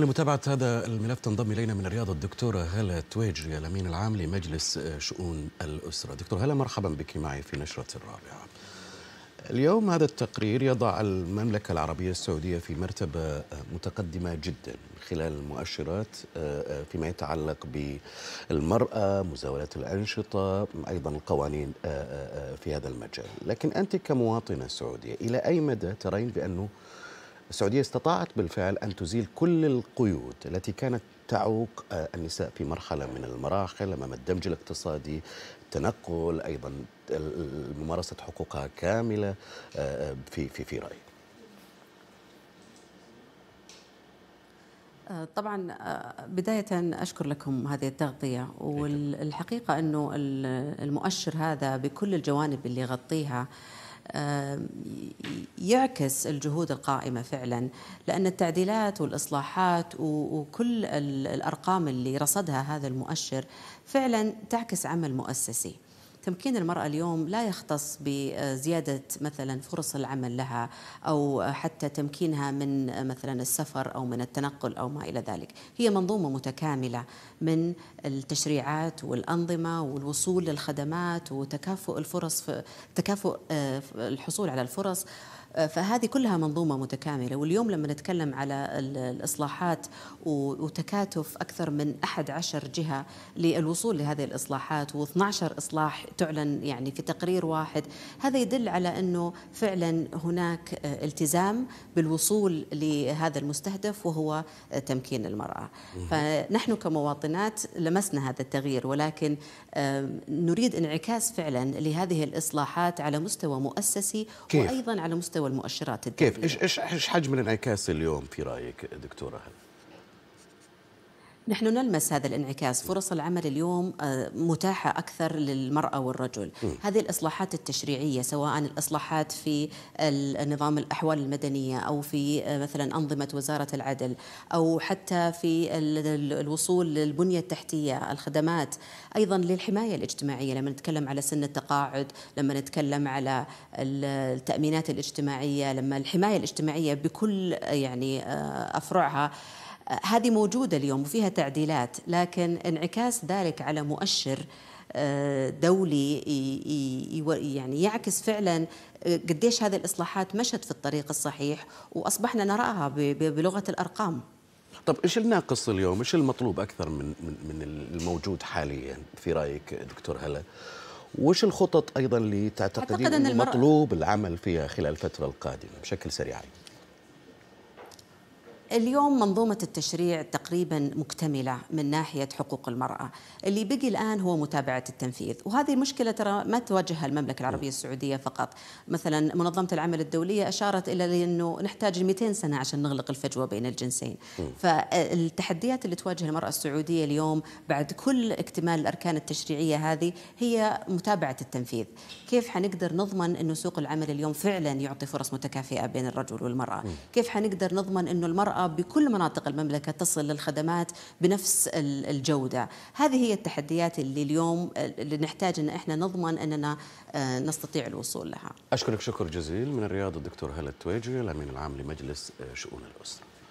لمتابعة هذا الملف تنضم إلينا من الرياض الدكتورة هلا تويجري الأمين العام لمجلس شؤون الأسرة دكتور هلا مرحبا بك معي في نشرة الرابعة اليوم هذا التقرير يضع المملكة العربية السعودية في مرتبة متقدمة جدا من خلال المؤشرات آه، فيما يتعلق بالمرأة مزاولة الأنشطة أيضا القوانين آه، آه، في هذا المجال لكن أنت كمواطنة سعودية إلى أي مدى ترين بأنه السعودية استطاعت بالفعل أن تزيل كل القيود التي كانت تعوق آه، النساء في مرحلة من المراحل أمام الدمج الاقتصادي التنقل أيضا ممارسة حقوقها كاملة آه، آه، في, في, في رأيي طبعا بداية أشكر لكم هذه التغطية والحقيقة أنه المؤشر هذا بكل الجوانب اللي يغطيها يعكس الجهود القائمة فعلا لأن التعديلات والإصلاحات وكل الأرقام اللي رصدها هذا المؤشر فعلا تعكس عمل مؤسسي تمكين المرأة اليوم لا يختص بزيادة مثلا فرص العمل لها أو حتى تمكينها من مثلا السفر أو من التنقل أو ما إلى ذلك هي منظومة متكاملة من التشريعات والأنظمة والوصول للخدمات وتكافؤ الفرص تكافؤ آه، الحصول على الفرص آه، فهذه كلها منظومة متكاملة واليوم لما نتكلم على الإصلاحات وتكاتف أكثر من 11 جهة للوصول لهذه الإصلاحات و12 إصلاح تعلن يعني في تقرير واحد هذا يدل على أنه فعلا هناك آه، التزام بالوصول لهذا المستهدف وهو آه، تمكين المرأة فنحن كمواطنات لمسنا هذا التغيير ولكن نريد انعكاس فعلا لهذه الإصلاحات على مستوى مؤسسي وأيضا على مستوى والمؤشرات الدولية كيف إيش, إيش حجم الانعكاس اليوم في رأيك دكتورة نحن نلمس هذا الانعكاس فرص العمل اليوم آه، متاحة أكثر للمرأة والرجل م. هذه الإصلاحات التشريعية سواء الإصلاحات في نظام الأحوال المدنية أو في آه، مثلا أنظمة وزارة العدل أو حتى في الوصول للبنية التحتية الخدمات أيضا للحماية الاجتماعية لما نتكلم على سن التقاعد لما نتكلم على التأمينات الاجتماعية لما الحماية الاجتماعية بكل يعني آه، أفرعها هذه موجودة اليوم وفيها تعديلات لكن انعكاس ذلك على مؤشر آه، دولي يعني يعكس فعلا آه، قديش هذه الإصلاحات مشت في الطريق الصحيح وأصبحنا نراها بلغة الأرقام طب ايش الناقص اليوم؟ ايش المطلوب اكثر من من من الموجود حاليا في رايك دكتور هلا؟ وش الخطط ايضا اللي تعتقدين أن المطلوب العمل فيها خلال الفتره القادمه بشكل سريع؟ اليوم منظومة التشريع تقريبا مكتملة من ناحية حقوق المرأة اللي بقي الآن هو متابعة التنفيذ وهذه المشكلة ترى ما تواجهها المملكة العربية نعم. السعودية فقط مثلا منظمة العمل الدولية أشارت إلى أنه نحتاج 200 سنة عشان نغلق الفجوة بين الجنسين فالتحديات اللي تواجه المرأة السعودية اليوم بعد كل اكتمال الأركان التشريعية هذه هي متابعة التنفيذ كيف حنقدر نضمن أنه سوق العمل اليوم فعلا يعطي فرص متكافئة بين الرجل والمرأة كيف حنقدر نضمن أنه المرأة بكل مناطق المملكة تصل للخدمات بنفس الجودة هذه هي التحديات اللي اليوم اللي نحتاج أن إحنا نضمن أننا آه، نستطيع الوصول لها أشكرك شكر جزيل من الرياض الدكتور هلا التويجي الأمين العام لمجلس آه، شؤون الأسرة